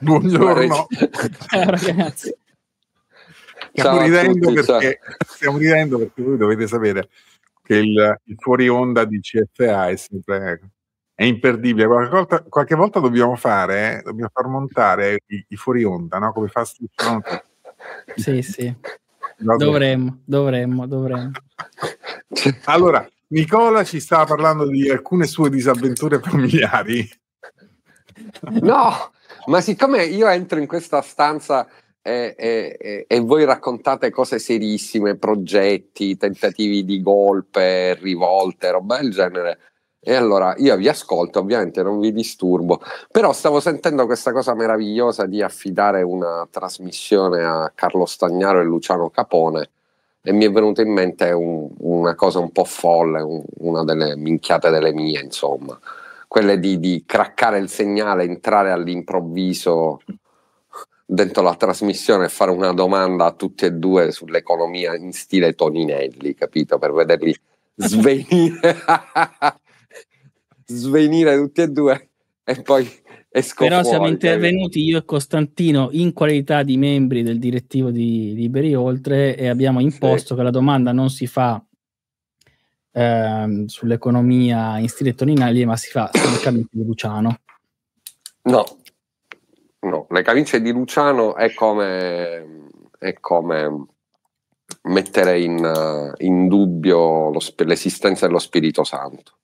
Buongiorno. Eh, ciao ragazzi. Stiamo, Ciao ridendo tutti, perché, stiamo ridendo perché voi dovete sapere che il, il fuori onda di CFA è sempre è imperdibile. Qualche volta, qualche volta dobbiamo fare, eh, dobbiamo far montare i, i fuori onda, no? come fa Stefano. Sì, sì. Dovremmo, dovremmo, dovremmo. Allora, Nicola ci stava parlando di alcune sue disavventure familiari. No, ma siccome io entro in questa stanza e, e, e, voi raccontate cose serissime, progetti, tentativi di golpe, rivolte, roba del genere. E allora io vi ascolto, ovviamente non vi disturbo, però stavo sentendo questa cosa meravigliosa di affidare una trasmissione a Carlo Stagnaro e Luciano Capone e mi è venuta in mente un, una cosa un po' folle, un, una delle minchiate delle mie, insomma quelle di, di craccare il segnale, entrare all'improvviso dentro la trasmissione e fare una domanda a tutti e due sull'economia in stile Toninelli, capito? Per vederli svenire, svenire tutti e due e poi esco Però fuori, siamo intervenuti capito? io e Costantino in qualità di membri del direttivo di Liberi Oltre e abbiamo imposto sì. che la domanda non si fa Ehm, sull'economia in stile Toninelli, ma si fa sulle camicie di Luciano. No, no, le camicie di Luciano è come, è come mettere in, eh, in dubbio lo, l'esistenza dello Spirito Santo.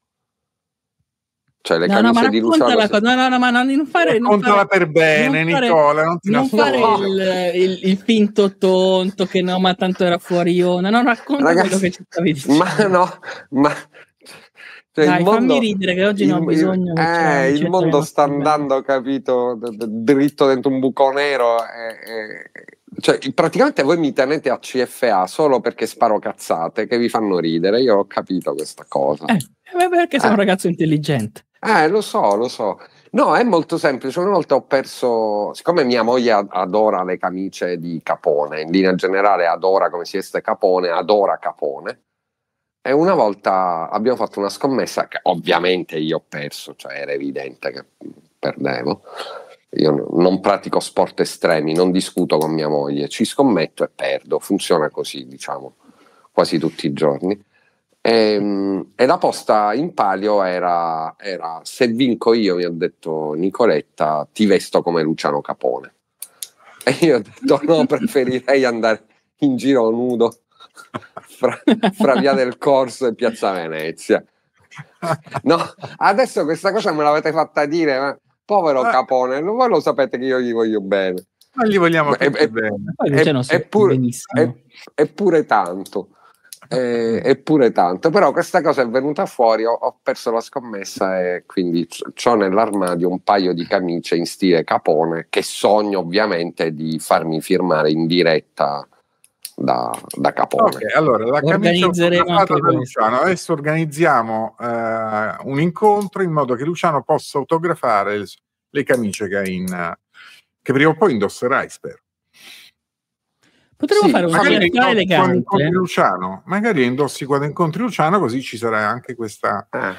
Cioè, le no, no, ma di Luciano. La cosa. No, no, no, ma non, non fare. Raccontala non fare, per bene, non fare, Nicola. Non, non fare il, il, il, finto tonto che no, ma tanto era fuori io. No, racconta Ragazzi, quello che ci stavi dicendo. Ma no, ma. Cioè, Dai, mondo, fammi ridere che oggi il, non ho bisogno. Eh, il mondo sta andando, capito, dritto dentro un buco nero. E, eh, e, eh, cioè, praticamente voi mi tenete a CFA solo perché sparo cazzate che vi fanno ridere. Io ho capito questa cosa. Eh, eh perché sei eh. un ragazzo intelligente. Eh, lo so, lo so. No, è molto semplice. Una volta ho perso, siccome mia moglie adora le camicie di Capone, in linea generale adora come si veste Capone, adora Capone. E una volta abbiamo fatto una scommessa che ovviamente io ho perso, cioè era evidente che perdevo. Io non pratico sport estremi, non discuto con mia moglie, ci scommetto e perdo. Funziona così, diciamo, quasi tutti i giorni. E, ehm, e, la posta in palio era, era se vinco io, mi ha detto Nicoletta, ti vesto come Luciano Capone. E io ho detto no, preferirei andare in giro nudo fra, fra Via del Corso e Piazza Venezia. No, adesso questa cosa me l'avete fatta dire, ma povero eh. Capone, voi lo sapete che io gli voglio bene. Ma gli vogliamo e, e, bene. Eppure, eppure tanto eh, eppure tanto. Però questa cosa è venuta fuori, ho, ho perso la scommessa e quindi ho nell'armadio un paio di camicie in stile capone che sogno ovviamente di farmi firmare in diretta. Da, da Capone. Okay, allora, la organizzeremo anche da Luciano. Adesso organizziamo eh, un incontro in modo che Luciano possa autografare le, le camicie che, in, eh, che prima o poi indosserai, spero. Potremmo sì, fare una realtà elegante. Luciano, magari indossi quando incontri Luciano, così ci sarà anche questa, eh.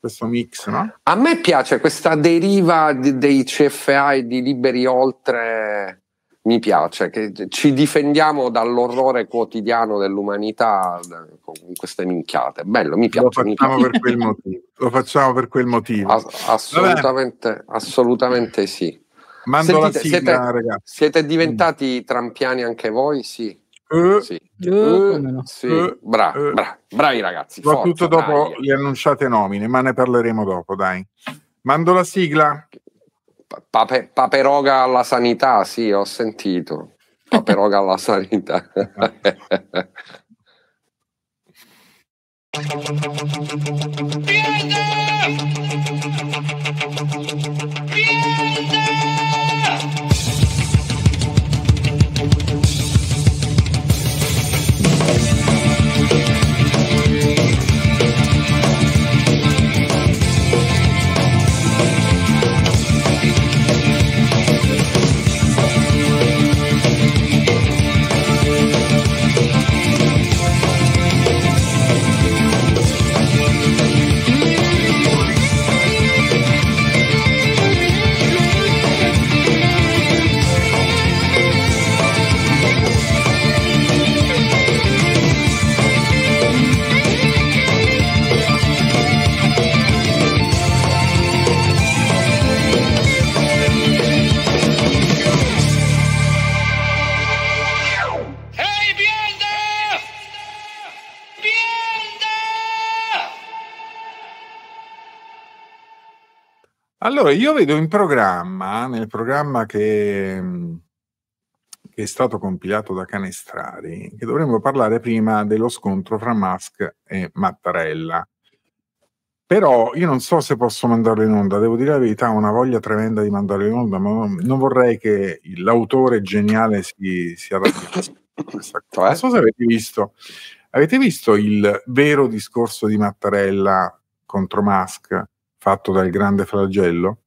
questo mix. No? A me piace questa deriva di, dei CFA e di liberi oltre. Mi piace che ci difendiamo dall'orrore quotidiano dell'umanità con queste minchiate. Bello, mi piace. Lo facciamo, piace. Per, quel Lo facciamo per quel motivo. Ass- assolutamente, assolutamente sì. Mando Sentite, sigla, siete, ragazzi. Siete diventati mm. trampiani anche voi? Sì. bravi ragazzi. Soprattutto forza, dopo dai. Eh. le annunciate nomine, ma ne parleremo dopo, dai. Mando la sigla. Pape, paperoga alla sanità, sì, ho sentito. Paperoga alla sanità. Pietro! Allora, io vedo in programma, nel programma che, mm, che è stato compilato da Canestrari, che dovremmo parlare prima dello scontro fra Musk e Mattarella. Però io non so se posso mandarlo in onda, devo dire la verità, ho una voglia tremenda di mandarlo in onda, ma non, non vorrei che l'autore geniale si, sia arrabbiasse. Cioè? Non so se avete visto, avete visto il vero discorso di Mattarella contro Musk? fatto dal grande flagello?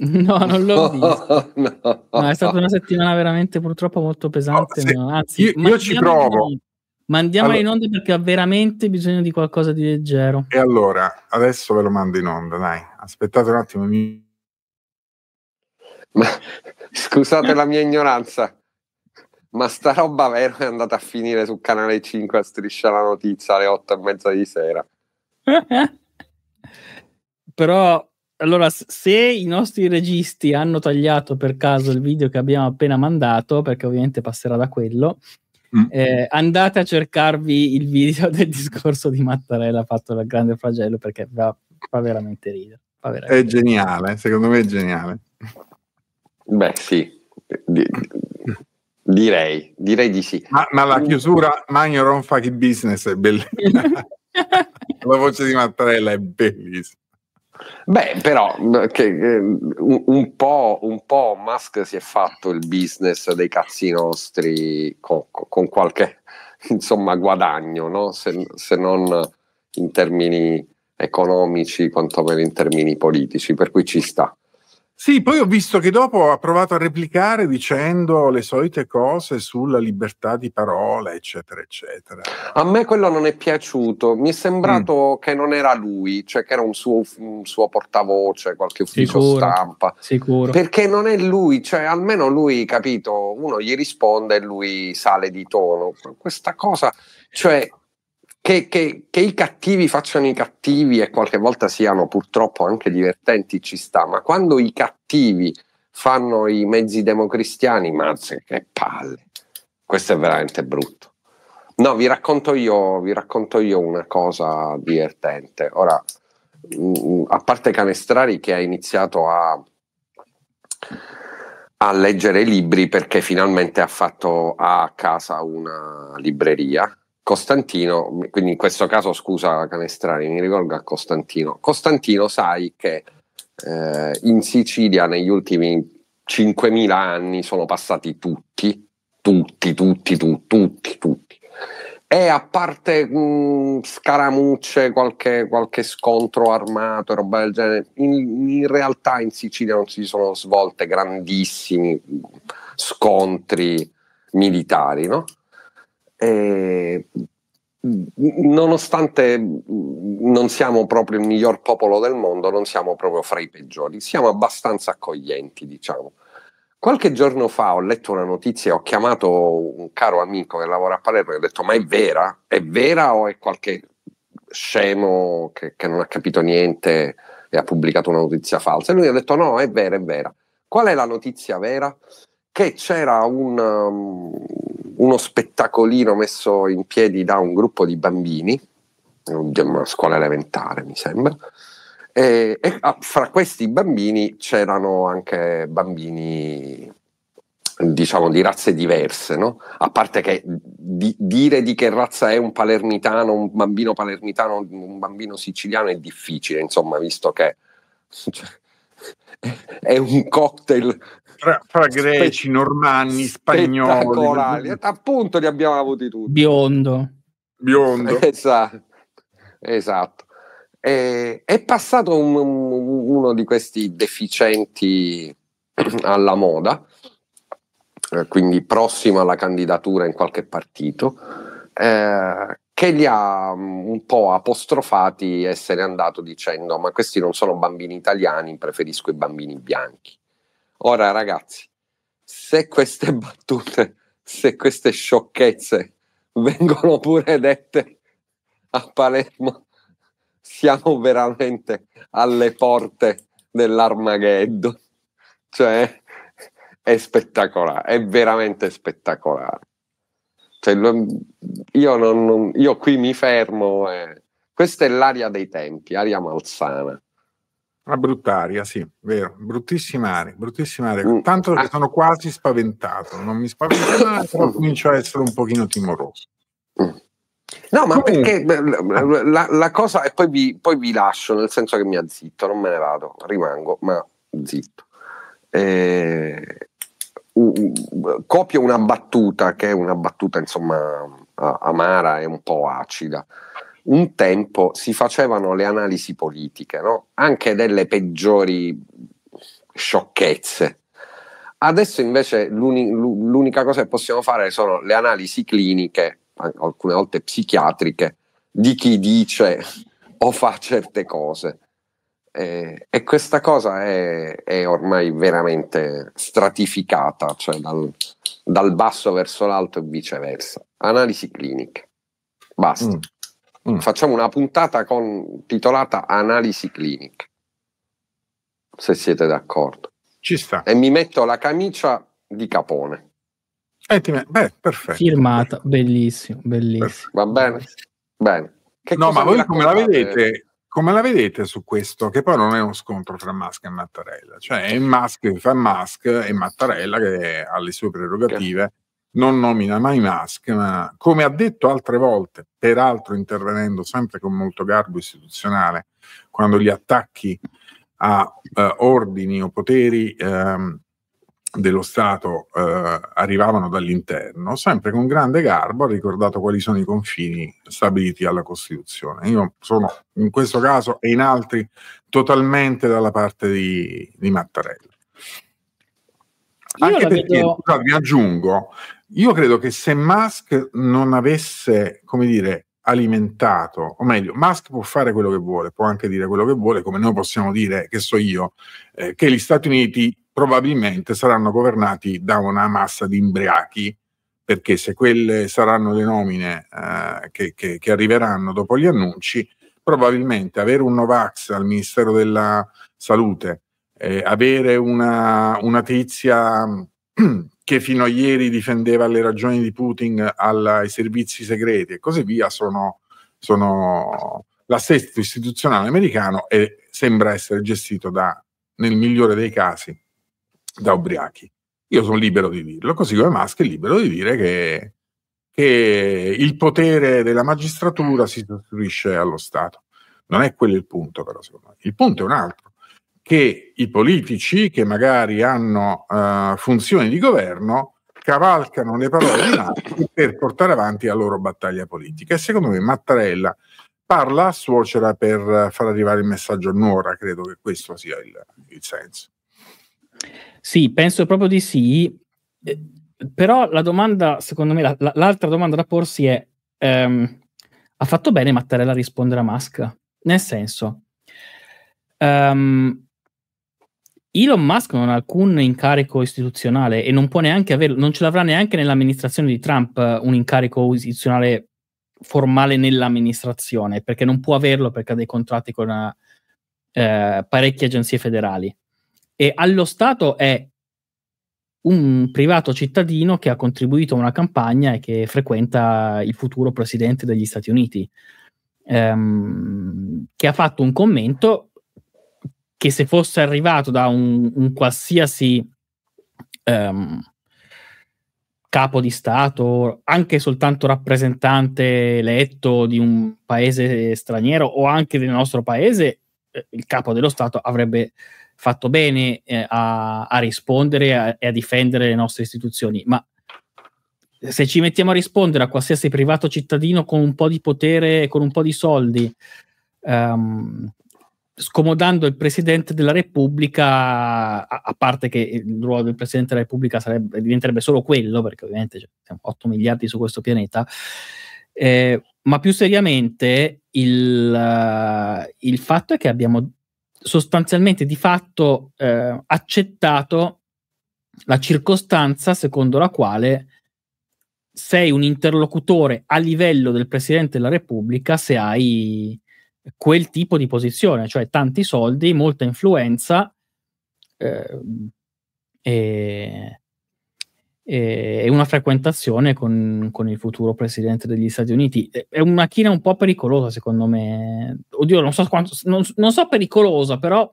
No, non l'ho visto. no, no, è stata una settimana veramente purtroppo molto pesante. Se, Anzi, io, io ci provo. Mandiamola allora, in onda perché ha veramente bisogno di qualcosa di leggero. E allora, adesso ve lo mando in onda, dai. Aspettate un attimo. Mi... Ma, scusate la mia ignoranza, ma sta roba vero è andata a finire su Canale 5 a Striscia la Notizia alle otto e mezza di sera. però allora, se i nostri registi hanno tagliato per caso il video che abbiamo appena mandato, perché ovviamente passerà da quello, mm. eh, andate a cercarvi il video del discorso di Mattarella fatto dal grande flagello, perché va, fa veramente ridere. Fa veramente è ridere. geniale, secondo me è geniale. Beh, sì. Di, direi, direi di sì. Ma, ma la chiusura Magno fa che business è bellissima. la voce di Mattarella è bellissima. Beh, però mm, che, un, un, po', un, po', Musk si è fatto il business dei cazzi nostri con, con qualche insomma, guadagno, no? se, se, non in termini economici, quantomeno in termini politici, per cui ci sta. Sì, poi ho visto che dopo ha provato a replicare dicendo le solite cose sulla libertà di parola, eccetera, eccetera. A me quello non è piaciuto, mi è sembrato mm. che non era lui, cioè che era un suo, un suo portavoce, qualche ufficio sicuro, stampa. Sicuro. Perché non è lui, cioè almeno lui, capito, uno gli risponde e lui sale di tono. Questa cosa, cioè che, che, che, i cattivi facciano i cattivi e qualche volta siano purtroppo anche divertenti ci sta, ma quando i cattivi fanno i mezzi democristiani, mazze, che palle, questo è veramente brutto. No, vi racconto io, vi racconto io una cosa divertente. Ora, mh, mm, mm, a parte Canestrari che ha iniziato a a leggere libri perché finalmente ha fatto a casa una libreria Costantino, quindi in questo caso scusa Canestrani, mi rivolgo a Costantino. Costantino, sai che eh, in Sicilia negli ultimi 5.000 anni sono passati tutti, tutti, tutti, tu, tutti, tutti. E a parte mh, mm, scaramucce, qualche, qualche, scontro armato e roba del genere, in, in, realtà in Sicilia non si sono svolte grandissimi scontri militari, no? E eh, nonostante non siamo proprio il miglior popolo del mondo, non siamo proprio fra i peggiori, siamo abbastanza accoglienti, diciamo. Qualche giorno fa ho letto una notizia, ho chiamato un caro amico che lavora a Palermo e ho detto ma è vera? È vera o è qualche scemo che, che non ha capito niente e ha pubblicato una notizia falsa? E lui ha detto no, è vera, è vera. Qual è la notizia vera? che c'era un, um, uno spettacolino messo in piedi da un gruppo di bambini, una scuola elementare mi sembra, e, e ah, fra questi bambini c'erano anche bambini diciamo di razze diverse, no? a parte che di, dire di che razza è un palermitano, un bambino palermitano, un bambino siciliano è difficile, insomma, visto che cioè, è un cocktail fra, fra greci, spe- normanni, spagnoli. Appunto li abbiamo avuti tutti. Biondo. Biondo. Esatto. esatto. E, è passato un, un, uno di questi deficienti alla moda, eh, quindi prossimo alla candidatura in qualche partito, eh, che li ha mm, un po' apostrofati essere andato dicendo ma questi non sono bambini italiani, preferisco i bambini bianchi. Ora ragazzi, se queste battute, se queste sciocchezze vengono pure dette a Palermo, siamo veramente alle porte dell'Armageddon. Cioè, è spettacolare, è veramente spettacolare. Cioè, io, non, non, io, qui mi fermo. Eh. Questa è l'aria dei tempi, aria malsana. La bruttaria, sì, vero, bruttissima aria, bruttissima aria. Mm. Tanto che ah. sono quasi spaventato, non mi spavento mai, comincio a essere un pochino timoroso. Mm. No, ma perché ah. la, la cosa, e poi vi, poi vi, lascio, nel senso che mi ha zitto, non me ne vado, rimango, ma zitto. Eh, copio una battuta che è una battuta, insomma, amara e un po' acida un tempo si facevano le analisi politiche, no? anche delle peggiori sciocchezze. Adesso invece l'uni, l'unica cosa che possiamo fare sono le analisi cliniche, alcune volte psichiatriche, di chi dice o fa certe cose. Eh, e questa cosa è, è, ormai veramente stratificata, cioè dal, dal, basso verso l'alto e viceversa. Analisi cliniche. Basta. Mm mm. facciamo una puntata con, titolata Analisi clinica, se siete d'accordo. Ci sta. E mi metto la camicia di Capone. Eh, Beh, perfetto. Firmata, bellissimo, bellissimo. Va bene? Bene. Che no, ma voi come la vedete? Come la vedete su questo? Che poi non è uno scontro tra Musk e Mattarella, cioè è Musk che fa Musk e Mattarella che ha le sue prerogative. Che non nomina mai Musk, ma come ha detto altre volte, peraltro intervenendo sempre con molto garbo istituzionale, quando gli attacchi a eh, ordini o poteri ehm, dello Stato eh, arrivavano dall'interno, sempre con grande garbo ha ricordato quali sono i confini stabiliti alla Costituzione. Io sono in questo caso e in altri totalmente dalla parte di, di Mattarella. Io Anche perché, vedo... vi aggiungo, io credo che se Musk non avesse, come dire, alimentato, o meglio, Musk può fare quello che vuole, può anche dire quello che vuole, come noi possiamo dire, che so io, eh, che gli Stati Uniti probabilmente saranno governati da una massa di imbriachi, perché se quelle saranno le nomine eh, che, che, che, arriveranno dopo gli annunci, probabilmente avere un Novax al Ministero della Salute, eh, avere una, una tizia che fino a ieri difendeva le ragioni di Putin alla, ai servizi segreti e così via, sono, sono l'assetto istituzionale americano e sembra essere gestito da, nel migliore dei casi, da ubriachi. Io sono libero di dirlo, così come Musk è libero di dire che, che il potere della magistratura si sostituisce allo Stato. Non è quello il punto, però, secondo me. Il punto è un altro che i politici che magari hanno uh, funzioni di governo cavalcano le parole di Marx per portare avanti la loro battaglia politica. E secondo me Mattarella parla a suocera per far arrivare il messaggio a Nuora, credo che questo sia il, il senso. Sì, penso proprio di sì. Eh, però la domanda, secondo me, la, la, l'altra domanda da porsi è: ehm, ha fatto bene Mattarella a rispondere a Musk? Nel senso, um, Elon Musk non ha alcun incarico istituzionale e non può neanche averlo, non ce l'avrà neanche nell'amministrazione di Trump eh, un incarico istituzionale formale nell'amministrazione, perché non può averlo perché ha dei contratti con una, eh, parecchie agenzie federali. E allo Stato è un privato cittadino che ha contribuito a una campagna e che frequenta il futuro presidente degli Stati Uniti, ehm, che ha fatto un commento che se fosse arrivato da un, un qualsiasi um, capo di Stato, anche soltanto rappresentante eletto di un paese straniero o anche del nostro paese, eh, il capo dello Stato avrebbe fatto bene eh, a, a, rispondere e a difendere le nostre istituzioni. Ma se ci mettiamo a rispondere a qualsiasi privato cittadino con un po' di potere, con un po' di soldi, um, scomodando il Presidente della Repubblica, a, a, parte che il ruolo del Presidente della Repubblica sarebbe, diventerebbe solo quello, perché ovviamente cioè, siamo 8 miliardi su questo pianeta, eh, ma più seriamente il, uh, il, fatto è che abbiamo sostanzialmente di fatto eh, accettato la circostanza secondo la quale sei un interlocutore a livello del Presidente della Repubblica se hai quel tipo di posizione, cioè tanti soldi, molta influenza eh, e, e, una frequentazione con, con, il futuro presidente degli Stati Uniti. È una china un po' pericolosa, secondo me. Oddio, non so, quanto, non, non so pericolosa, però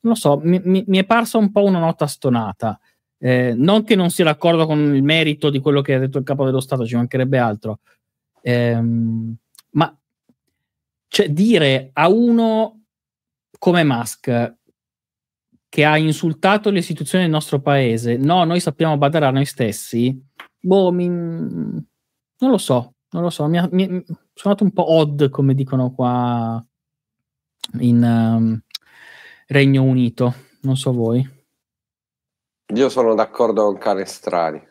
non lo so, mi, mi, mi, è parsa un po' una nota stonata. Eh, non che non sia d'accordo con il merito di quello che ha detto il capo dello Stato, ci mancherebbe altro. Eh, ma cioè dire a uno come Musk che ha insultato le istituzioni del nostro paese, no, noi sappiamo badare a noi stessi, boh, mi, non lo so, non lo so, mi, mi, mi sono andato un po' odd come dicono qua in um, Regno Unito, non so voi. Io sono d'accordo con Canestrani.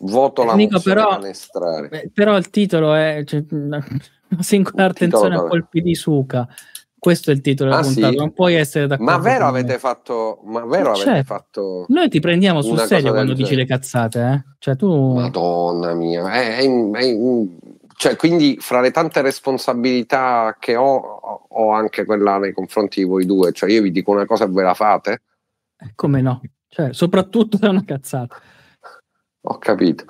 Voto la Nico, però, però il titolo è... Cioè, singolare attenzione a colpi di suca. Questo è il titolo ah, della puntata, sì? non puoi essere d'accordo. Ma vero avete me. fatto. Ma vero cioè, avete certo. fatto. Noi ti prendiamo sul serio quando dici genere. le cazzate, eh? Cioè, tu. Madonna mia, è, è, è, cioè, quindi fra le tante responsabilità che ho, ho anche quella nei confronti di voi due. Cioè, io vi dico una cosa e voi la fate. Eh, come no? Cioè, soprattutto è una cazzata. Ho capito.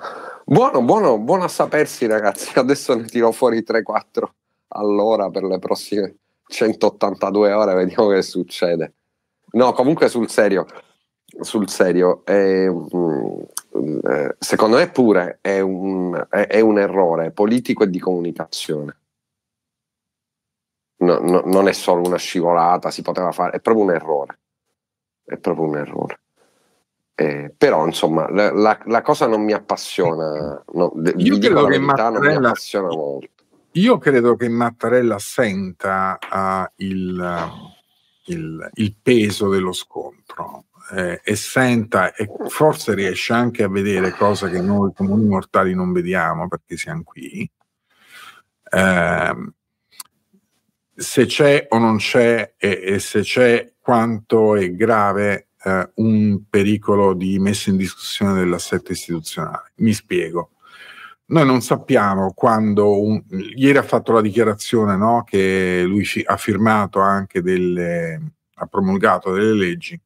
Buono, buono, buono a sapersi ragazzi, adesso ne tiro fuori 3-4 all'ora per le prossime 182 ore, vediamo che succede. No, comunque sul serio, sul serio, mm, eh, secondo me pure è un, è, è un, errore politico e di comunicazione. No, no, non è solo una scivolata, si poteva fare, è proprio un errore. È proprio un errore. Eh, però insomma la, la, la, cosa non mi appassiona, no, io credo che verità, non mi appassiona molto. Io credo che Mattarella senta uh, il, il, il, peso dello scontro eh, e senta e forse riesce anche a vedere cose che noi comuni mortali non vediamo perché siamo qui. Eh, se c'è o non c'è e, e se c'è quanto è grave eh, un pericolo di messa in discussione dell'assetto istituzionale. Mi spiego. Noi non sappiamo quando, un, ieri ha fatto la dichiarazione no, che lui ha firmato anche delle, ha promulgato delle leggi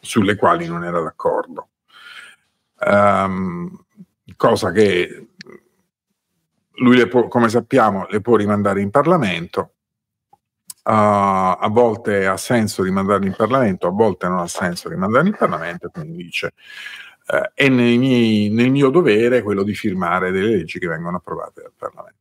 sulle quali non era d'accordo. Um, cosa che lui, può, come sappiamo, le può rimandare in Parlamento Uh, a volte ha senso rimandarli in Parlamento, a volte non ha senso rimandarli in Parlamento, quindi dice uh, eh, è miei, nel mio dovere quello di firmare delle leggi che vengono approvate dal Parlamento.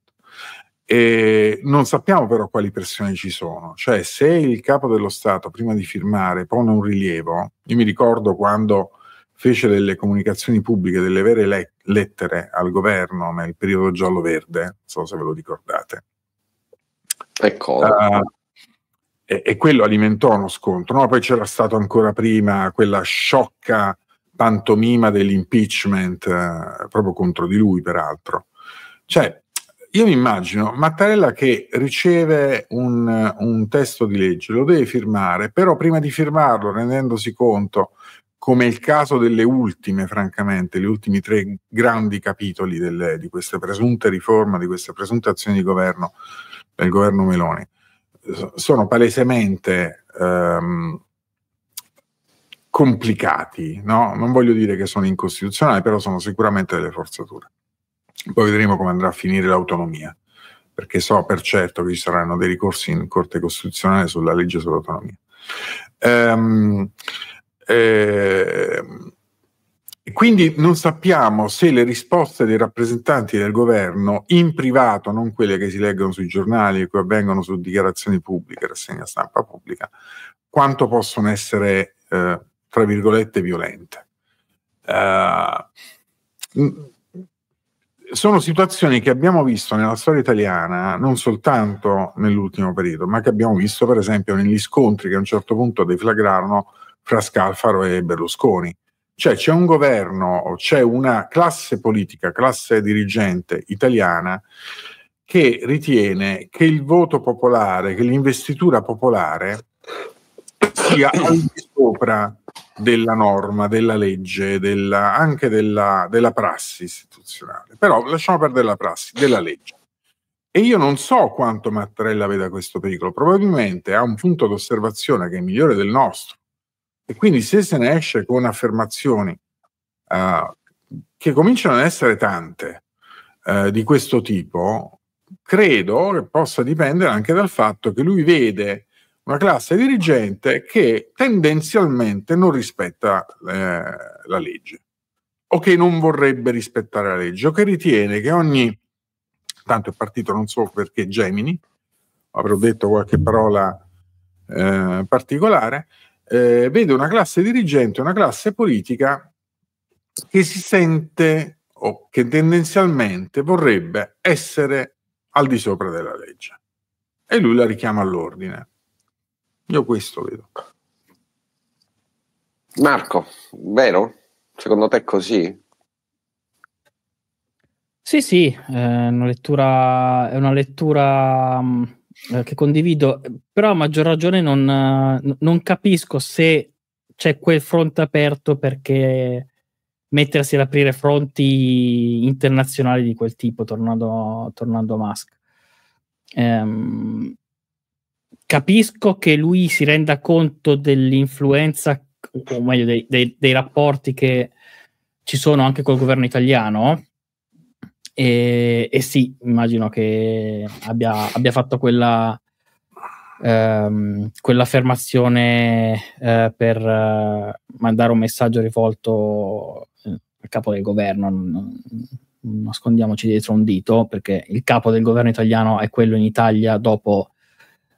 E non sappiamo però quali pressioni ci sono, cioè se il capo dello Stato prima di firmare pone un rilievo, io mi ricordo quando fece delle comunicazioni pubbliche, delle vere le- lettere al governo nel periodo giallo-verde, non so se ve lo ricordate, Ecco. Uh, e, e quello alimentò uno scontro. No? Poi c'era stato ancora prima quella sciocca pantomima dell'impeachment, eh, proprio contro di lui peraltro. Cioè, io mi immagino Mattarella che riceve un, un, testo di legge, lo deve firmare, però prima di firmarlo, rendendosi conto, come il caso delle ultime, francamente, gli ultimi tre grandi capitoli delle, di queste presunte riforme, di queste presunte azioni di governo del governo Meloni, sono palesemente ehm, complicati, no? non voglio dire che sono incostituzionali, però sono sicuramente delle forzature. Poi vedremo come andrà a finire l'autonomia, perché so per certo che ci saranno dei ricorsi in Corte Costituzionale sulla legge sull'autonomia. Ehm, eh, quindi non sappiamo se le risposte dei rappresentanti del governo in privato, non quelle che si leggono sui giornali e che avvengono su dichiarazioni pubbliche, rassegna stampa pubblica, quanto possono essere, eh, tra virgolette, violente. Uh, sono situazioni che abbiamo visto nella storia italiana, non soltanto nell'ultimo periodo, ma che abbiamo visto per esempio negli scontri che a un certo punto deflagrarono fra Scalfaro e Berlusconi. Cioè c'è un governo, c'è una classe politica, classe dirigente italiana che ritiene che il voto popolare, che l'investitura popolare sia al di sopra della norma, della legge, della, anche della, della, prassi istituzionale. Però lasciamo perdere la prassi, della legge. E io non so quanto Mattarella veda questo pericolo, probabilmente ha un punto d'osservazione che è migliore del nostro, e quindi se se ne esce con affermazioni uh, che cominciano ad essere tante uh, di questo tipo, credo che possa dipendere anche dal fatto che lui vede una classe dirigente che tendenzialmente non rispetta eh, la legge o che non vorrebbe rispettare la legge o che ritiene che ogni tanto è partito non so perché Gemini avrò detto qualche parola eh, particolare eh, vedo una classe dirigente, una classe politica che si sente o che tendenzialmente vorrebbe essere al di sopra della legge. E lui la richiama all'ordine. Io questo vedo. Marco, vero? Secondo te è così? Sì, sì, è una lettura, è una lettura mh, mm, eh, che condivido, però a maggior ragione non, eh, non, capisco se c'è quel fronte aperto perché mettersi ad aprire fronti internazionali di quel tipo, tornando, tornando a Musk. Ehm, capisco che lui si renda conto dell'influenza, o meglio dei, dei, dei rapporti che ci sono anche col governo italiano, e, e sì, immagino che abbia, abbia fatto quella, ehm, quell'affermazione eh, per eh, mandare un messaggio rivolto eh, al capo del governo. Non, nascondiamoci dietro un dito, perché il capo del governo italiano è quello in Italia dopo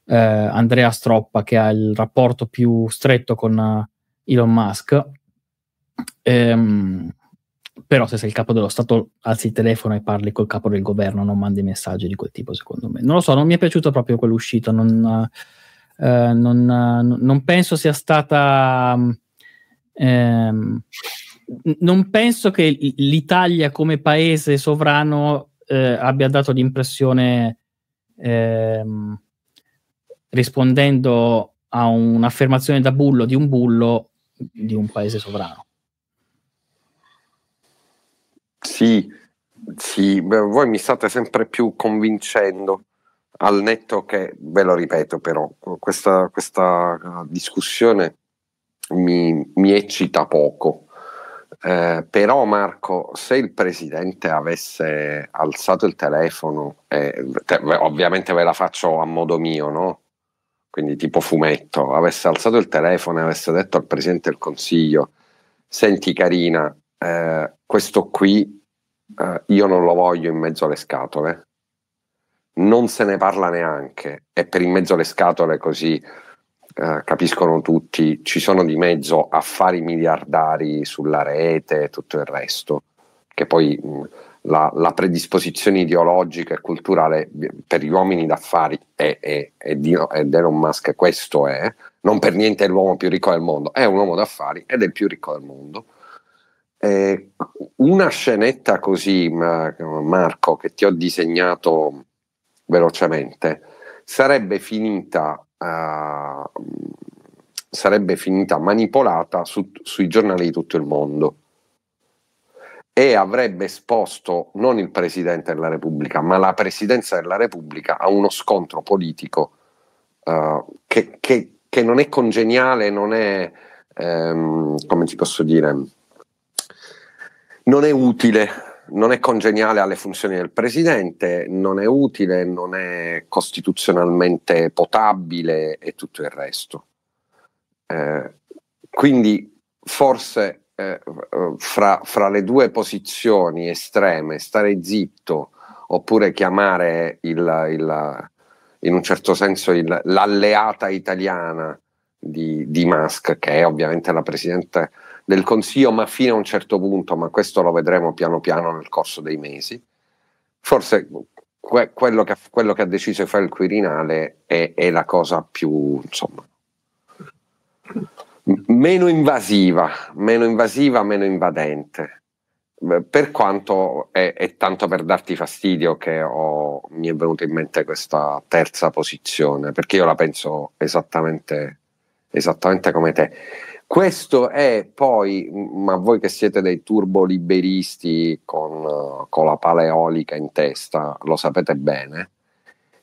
eh, Andrea Stroppa, che ha il rapporto più stretto con eh, Elon Musk. Ehm, però se sei il capo dello Stato alzi il telefono e parli col capo del governo, non mandi messaggi di quel tipo, secondo me. Non lo so, non mi è piaciuta proprio quell'uscita, non, eh, eh non, eh, non penso sia stata... Mm, ehm, non penso che l'Italia come paese sovrano eh, abbia dato l'impressione, ehm, rispondendo a un'affermazione da bullo di un bullo, di un paese sovrano. Sì, sì, beh, voi mi state sempre più convincendo al netto che, ve lo ripeto però, questa, questa eh, discussione mi, mi, eccita poco. Eh, però Marco, se il presidente avesse alzato il telefono, eh, te, ovviamente ve la faccio a modo mio, no? quindi tipo fumetto, avesse alzato il telefono e avesse detto al presidente del consiglio, senti carina, eh, questo qui eh, io non lo voglio in mezzo alle scatole, non se ne parla neanche, e per in mezzo alle scatole così eh, capiscono tutti, ci sono di mezzo affari miliardari sulla rete e tutto il resto, che poi mh, la, la, predisposizione ideologica e culturale per gli uomini d'affari è, è, è, di, è Elon Musk, questo è, non per niente è l'uomo più ricco del mondo, è un uomo d'affari ed è il più ricco del mondo eh, una scenetta così, Marco, che ti ho disegnato velocemente, sarebbe finita, eh, sarebbe finita manipolata su, sui giornali di tutto il mondo e avrebbe esposto non il Presidente della Repubblica, ma la Presidenza della Repubblica a uno scontro politico eh, che, che, che, non è congeniale, non è, ehm, come ci posso dire, non è utile, non è congeniale alle funzioni del presidente, non è utile, non è costituzionalmente potabile e tutto il resto. Eh, quindi forse eh, fra, fra, le due posizioni estreme, stare zitto oppure chiamare il, il, in un certo senso il, l'alleata italiana di, di Musk, che è ovviamente la presidente del Consiglio, ma fino a un certo punto, ma questo lo vedremo piano piano nel corso dei mesi. Forse que quello, che, quello, che, ha deciso di fare il Quirinale è, è la cosa più, insomma, meno invasiva, meno invasiva, meno invadente. Per quanto è, è tanto per darti fastidio che ho, mi è venuta in mente questa terza posizione, perché io la penso esattamente, esattamente come te. Questo è poi, ma voi che siete dei turboliberisti con, con la paleolica in testa, lo sapete bene.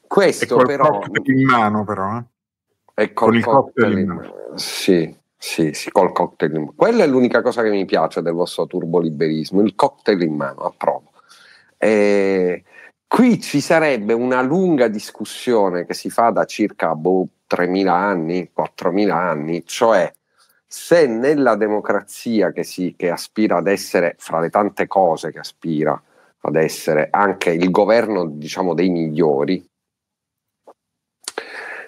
Questo però... in mano però. Eh? col con cocktail, cocktail in mano. Sì, sì, sì, col cocktail in mano. Quella è l'unica cosa che mi piace del vostro turboliberismo, il cocktail in mano, approvo. E qui ci sarebbe una lunga discussione che si fa da circa boh, 3.000 anni, 4.000 anni, cioè se nella democrazia che, si, che aspira ad essere, fra le tante cose che aspira ad essere, anche il governo diciamo, dei migliori,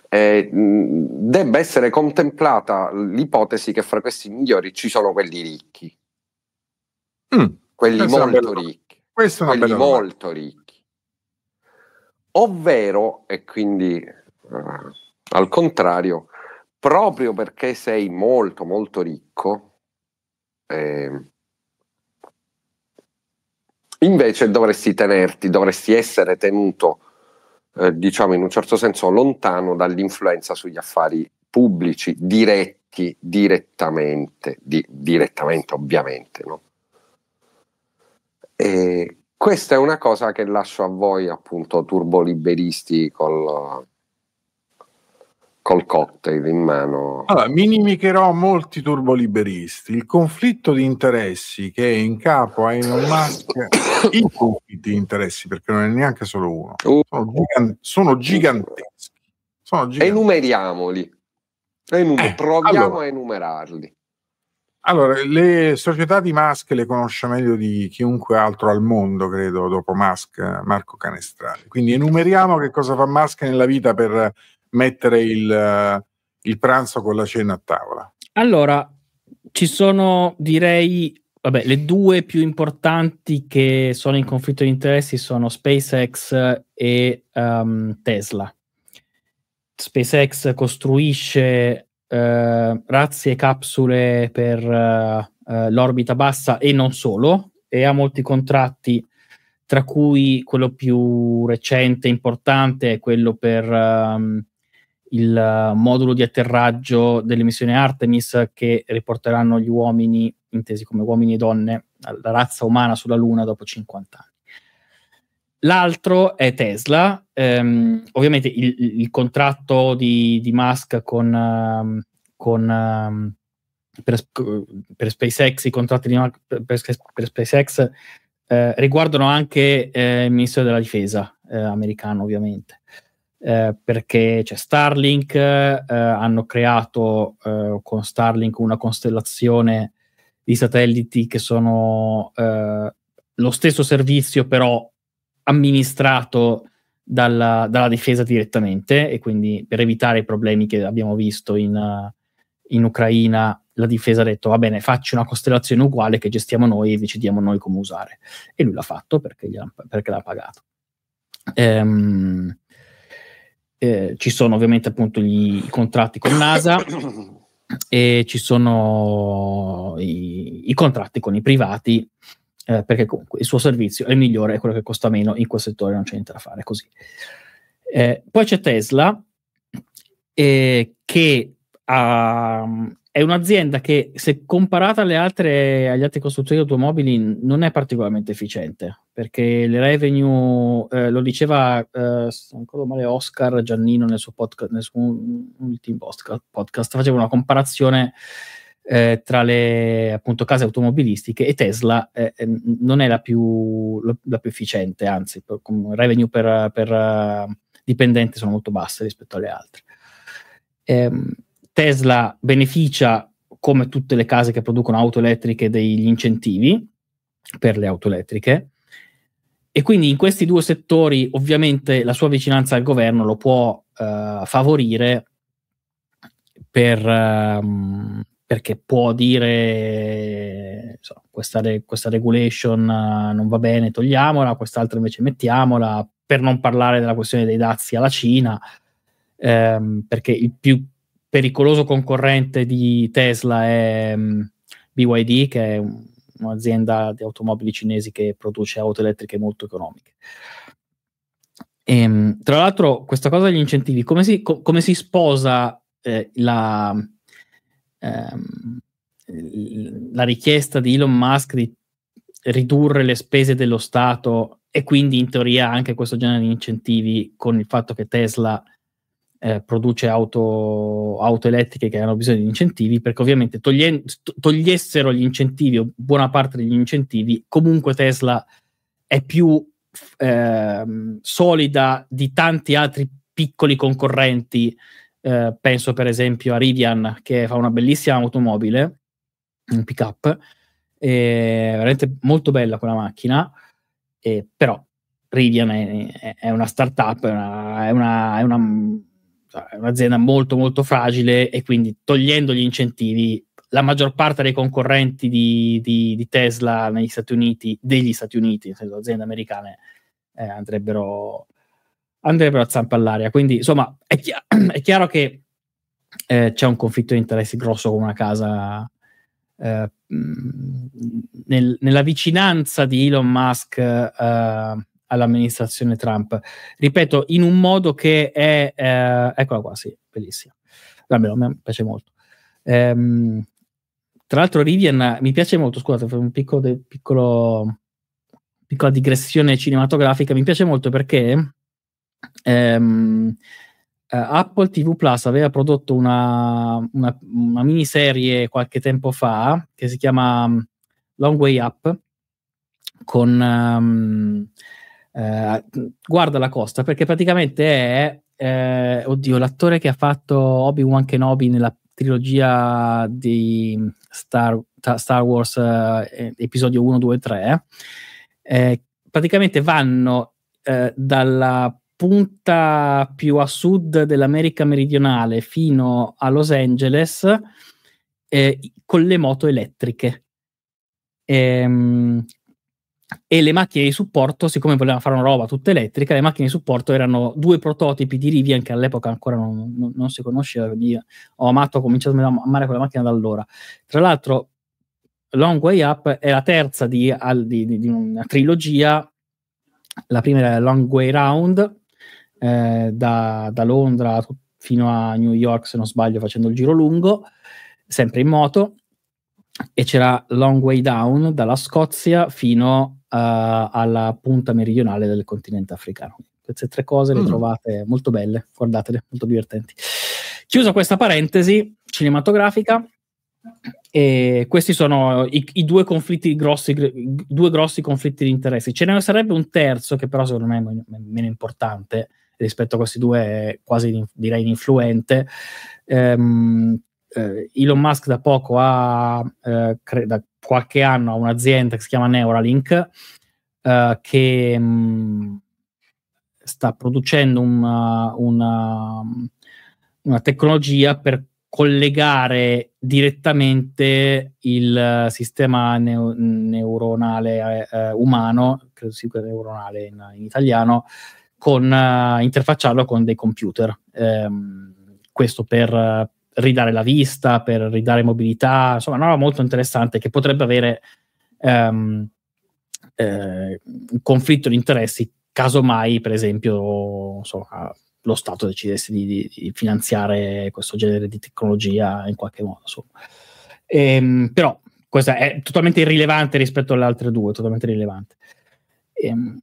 eh, debba essere contemplata l'ipotesi che fra questi migliori ci sono quelli ricchi, mm, quelli molto ricchi, quelli molto ricchi, ovvero, e quindi eh, al contrario, proprio perché sei molto molto ricco, eh, invece dovresti tenerti, dovresti essere tenuto, eh, diciamo in un certo senso, lontano dall'influenza sugli affari pubblici, diretti, direttamente, di, direttamente ovviamente. No? E questa è una cosa che lascio a voi, appunto, turboliberisti col col cocktail in mano. Allora, minimicherò molti turboliberisti. Il conflitto di interessi che è in capo a Elon Musk, i conflitti di interessi, perché non è neanche solo uno, uh. sono, gigan- sono, giganteschi. sono, giganteschi. Enumeriamoli, Enum- eh, proviamo allora, a enumerarli. Allora, le società di Musk le conosce meglio di chiunque altro al mondo, credo, dopo Musk, Marco Canestrale. Quindi enumeriamo che cosa fa Musk nella vita per mettere il, eh, il pranzo con la cena a tavola? Allora, ci sono direi vabbè, le due più importanti che sono in conflitto di interessi sono SpaceX e um, Tesla. SpaceX costruisce uh, razzi e capsule per uh, uh, l'orbita bassa e non solo, e ha molti contratti, tra cui quello più recente e importante è quello per um, il eh, modulo di atterraggio delle missioni Artemis che riporteranno gli uomini, intesi come uomini e donne, la razza umana sulla Luna dopo 50 anni. L'altro è Tesla, ehm, ovviamente il, il, contratto di, di Musk con, um, con um, per, per, SpaceX, i contratti di Musk per, per SpaceX eh, riguardano anche eh, il Ministero della Difesa eh, americano ovviamente eh, perché c'è Starlink, eh, hanno creato eh, con Starlink una costellazione di satelliti che sono eh, lo stesso servizio però amministrato dalla, dalla, difesa direttamente e quindi per evitare i problemi che abbiamo visto in, eh, in Ucraina la difesa ha detto va bene facci una costellazione uguale che gestiamo noi e decidiamo noi come usare e lui l'ha fatto perché, perché l'ha pagato. Ehm, eh, ci sono ovviamente appunto gli, i contratti con NASA e ci sono i, i, contratti con i privati eh, perché comunque il suo servizio è il migliore, è quello che costa meno in quel settore, non c'è niente da fare così. Eh, poi c'è Tesla eh, che ha, è un'azienda che, se comparata alle altre, agli altri costruttori di automobili, non è particolarmente efficiente, perché le revenue, eh, lo diceva eh, ancora male Oscar Giannino nel suo, podcast, nel suo ultimo podcast, faceva una comparazione eh, tra le appunto, case automobilistiche e Tesla eh, eh non è la più, la, la più efficiente, anzi, per, con revenue per, per uh, dipendente sono molto basse rispetto alle altre. Eh, Tesla beneficia, come tutte le case che producono auto elettriche, degli incentivi per le auto elettriche. E quindi in questi due settori ovviamente la sua vicinanza al governo lo può eh, favorire per, um, perché può dire so, questa, re, questa, regulation uh, non va bene, togliamola, quest'altra invece mettiamola, per non parlare della questione dei dazi alla Cina, ehm, perché il più pericoloso concorrente di Tesla è um, mm, BYD, che è un'azienda di automobili cinesi che produce auto elettriche molto economiche. E, ehm, tra l'altro, questa cosa degli incentivi, come si, co- come si sposa eh, la, ehm, la richiesta di Elon Musk di ridurre le spese dello Stato e quindi in teoria anche questo genere di incentivi con il fatto che Tesla eh, produce auto, auto, elettriche che hanno bisogno di incentivi, perché ovviamente toglie, togliessero gli incentivi o buona parte degli incentivi, comunque Tesla è più eh, solida di tanti altri piccoli concorrenti. Eh, penso per esempio a Rivian che fa una bellissima automobile, un pick up, veramente molto bella quella macchina, però Rivian è, è una startup, è una, è una, è una cioè, è un'azienda molto molto fragile e quindi togliendo gli incentivi la maggior parte dei concorrenti di, di, di Tesla negli Stati Uniti, degli Stati Uniti, nel senso aziende americane, eh, andrebbero, andrebbero a zampa all'aria. Quindi insomma è, chi- è chiaro che eh, c'è un conflitto di interessi grosso con una casa eh, nel, nella vicinanza di Elon Musk. Eh, all'amministrazione Trump. Ripeto, in un modo che è... Eh, eccola qua, sì, bellissima. Almeno a me piace molto. Ehm, tra l'altro Rivian mi piace molto, scusate, un piccolo, de, piccolo, piccola digressione cinematografica, mi piace molto perché ehm, eh, Apple TV Plus aveva prodotto una, una, una, miniserie qualche tempo fa che si chiama Long Way Up con... Um, eh, guarda la costa perché praticamente è, eh, oddio, l'attore che ha fatto Obi-Wan Kenobi nella trilogia di Star, Star Wars eh, episodio 1, 2 e 3, praticamente vanno eh, dalla punta più a sud dell'America meridionale fino a Los Angeles eh, con le moto elettriche. e, ehm, e le macchine di supporto, siccome volevano fare una roba tutta elettrica, le macchine di supporto erano due prototipi di Rivian che all'epoca ancora non, non, non si conosceva, quindi ho amato, ho cominciato a amare quella macchina da allora. Tra l'altro, Long Way Up è la terza di, di, di, di una trilogia, la prima era Long Way Round, eh, da, da, Londra fino a New York, se non sbaglio, facendo il giro lungo, sempre in moto, e c'era Long Way Down dalla Scozia fino eh, alla punta meridionale del continente africano. Queste tre cose le mm. trovate molto belle, guardatele, molto divertenti. Chiusa questa parentesi cinematografica, e questi sono i, i due conflitti grossi, due grossi conflitti di interessi. Ce ne sarebbe un terzo che però secondo me è meno importante rispetto a questi due, quasi direi ininfluente. Um, ehm, eh, Elon Musk da poco ha, eh, cre- da qualche anno a un'azienda che si chiama Neuralink eh, che mh, sta producendo una, uh, una, una tecnologia per collegare direttamente il uh, sistema neo- neuronale eh, umano, credo sia neuronale in, in italiano, con, uh, interfacciarlo con dei computer. Eh, questo per, ridare la vista, per ridare mobilità, insomma, una roba molto interessante che potrebbe avere um, eh, un conflitto di interessi, caso mai, per esempio, so, lo Stato decidesse di, di, di, finanziare questo genere di tecnologia in qualche modo. Ehm, però questa è totalmente irrilevante rispetto alle altre due, totalmente irrilevante. Ehm,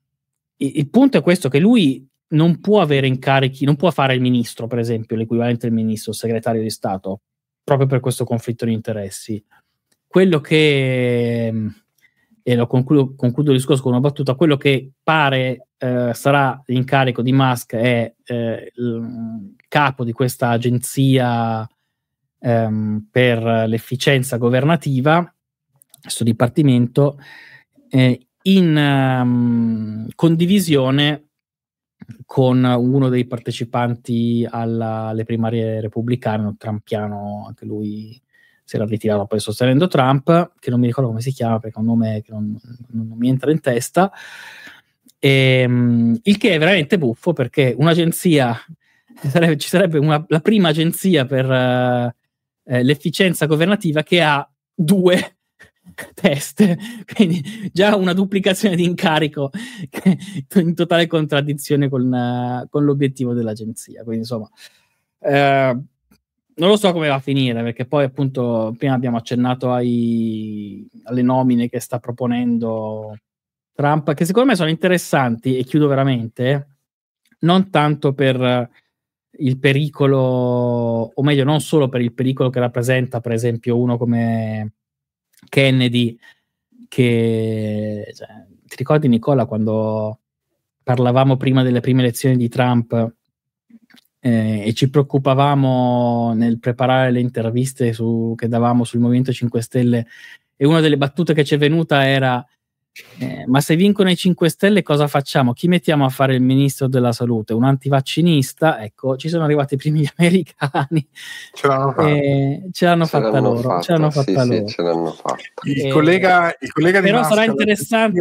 il punto è questo, che lui non può avere incarichi, non può fare il ministro, per esempio, l'equivalente del ministro, il segretario di Stato, proprio per questo conflitto di interessi. Quello che, ehm, e lo concludo, concludo il discorso con una battuta, quello che pare eh, sarà l'incarico di Musk è eh, il mm, capo di questa agenzia ehm, per l'efficienza governativa, questo dipartimento, eh, in ehm, condivisione con uno dei partecipanti alla, alle primarie repubblicane, trampiano, anche lui si era ritirato poi sostenendo Trump, che non mi ricordo come si chiama perché è un nome che non, non mi entra in testa, e, ehm, il che è veramente buffo perché un'agenzia, sarebbe, ci sarebbe una, la prima agenzia per uh, eh, l'efficienza governativa che ha due test, quindi già una duplicazione di incarico in totale contraddizione con, uh, con l'obiettivo dell'agenzia. Quindi insomma, eh, non lo so come va a finire, perché poi appunto prima abbiamo accennato ai, alle nomine che sta proponendo Trump, che secondo me sono interessanti, e chiudo veramente, non tanto per il pericolo, o meglio, non solo per il pericolo che rappresenta, per esempio, uno come Kennedy, che cioè, ti ricordi Nicola quando parlavamo prima delle prime elezioni di Trump eh, e ci preoccupavamo nel preparare le interviste su, che davamo sul Movimento 5 Stelle e una delle battute che ci è venuta era eh, ma se vincono i 5 Stelle cosa facciamo? Chi mettiamo a fare il ministro della salute? Un antivaccinista? Ecco, ci sono arrivati i primi americani. Ce l'hanno fatta, eh, ce l'hanno fatta l'hanno loro. Fatta. Ce l'hanno fatta sì, loro. Sì, ce l'hanno fatta. Il, eh, collega, il collega però Masca, sarà interessante.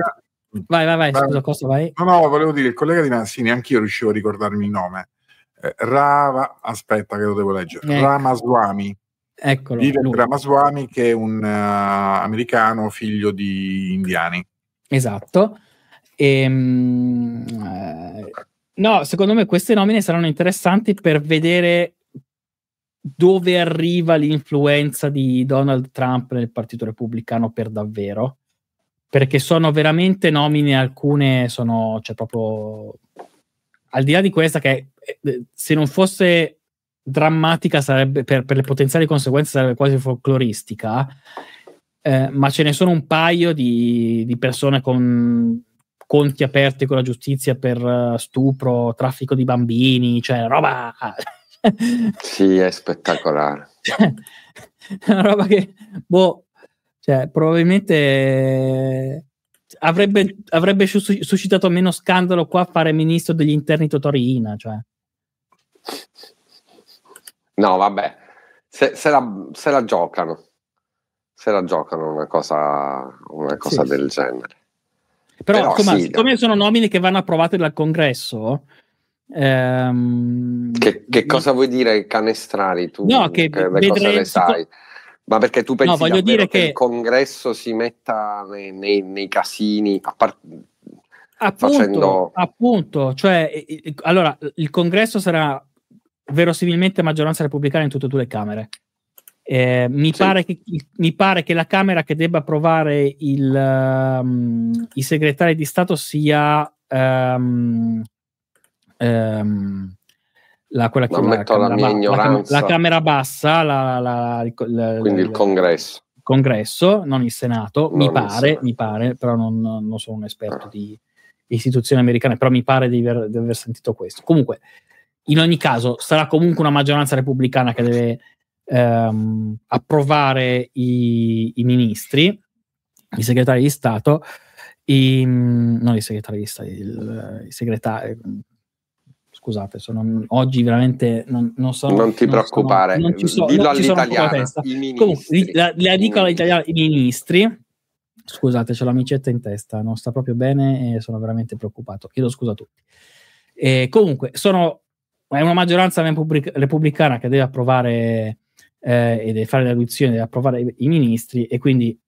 Vai, vai, vai, vai. scusa, cosa vai? No, no, volevo dire, il collega di Nansini, anch'io riuscivo a ricordarmi il nome. Eh, Rava, aspetta che lo devo leggere, ecco. Ramaswamy. Eccolo. Vive Ramaswamy che è un uh, americano figlio di indiani Esatto. E, ehm, mh, eh, no, secondo me queste nomine saranno interessanti per vedere dove arriva l'influenza di Donald Trump nel Partito Repubblicano per davvero. Perché sono veramente nomine, alcune sono, cioè proprio al di là di questa, che eh, se non fosse drammatica sarebbe per, per le potenziali conseguenze sarebbe quasi folcloristica. Eh, ma ce ne sono un paio di, di persone con conti aperti con la giustizia per eh, stupro, traffico di bambini, cioè roba... sì, è spettacolare. Cioè, una roba che, boh, cioè, probabilmente eh, avrebbe, avrebbe suscitato meno scandalo qua fare ministro degli interni Totorina, cioè. No, vabbè, se, se, la, se la giocano se la giocano una cosa, una cosa sì, del sì. genere. Però, Però insomma, sì, siccome da... sono nomine che vanno approvate dal congresso, ehm... che, che, mm, cosa vuoi dire canestrari tu? No, che, che vedrei, cosa ne sai? Sic- ma perché tu pensi no, che... che... il congresso si metta nei, nei, nei casini? A part- appunto, facendo... appunto, cioè, allora il congresso sarà verosimilmente maggioranza repubblicana in tutte e due le camere. Eh, mi, sì. pare che, mi, pare che, la Camera che debba approvare il, um, ehm, il segretario di Stato sia um, um, la, quella che la, la, la, mia ignoranza. la, Camera bassa, quindi il congresso. congresso. non il Senato, non mi, pare, mi pare, però non, non sono un esperto ah. di istituzioni americane, però mi pare di aver, di aver sentito questo. Comunque, in ogni caso, sarà comunque una maggioranza repubblicana che deve ehm, approvare i, i, ministri, i segretari di Stato, i, non i segretari di Stato, il, i segretari, scusate, sono, oggi veramente non, non sono... Non ti non preoccupare, sono, non ci so, dillo all'italiana, Comunque, la, la dico all'italiano: i ministri, scusate, c'ho l'amicetta in testa, non sta proprio bene e sono veramente preoccupato, chiedo scusa a tutti. E comunque, sono, è una maggioranza repubblicana che deve approvare eh, e deve fare le audizioni, deve approvare i, ministri e quindi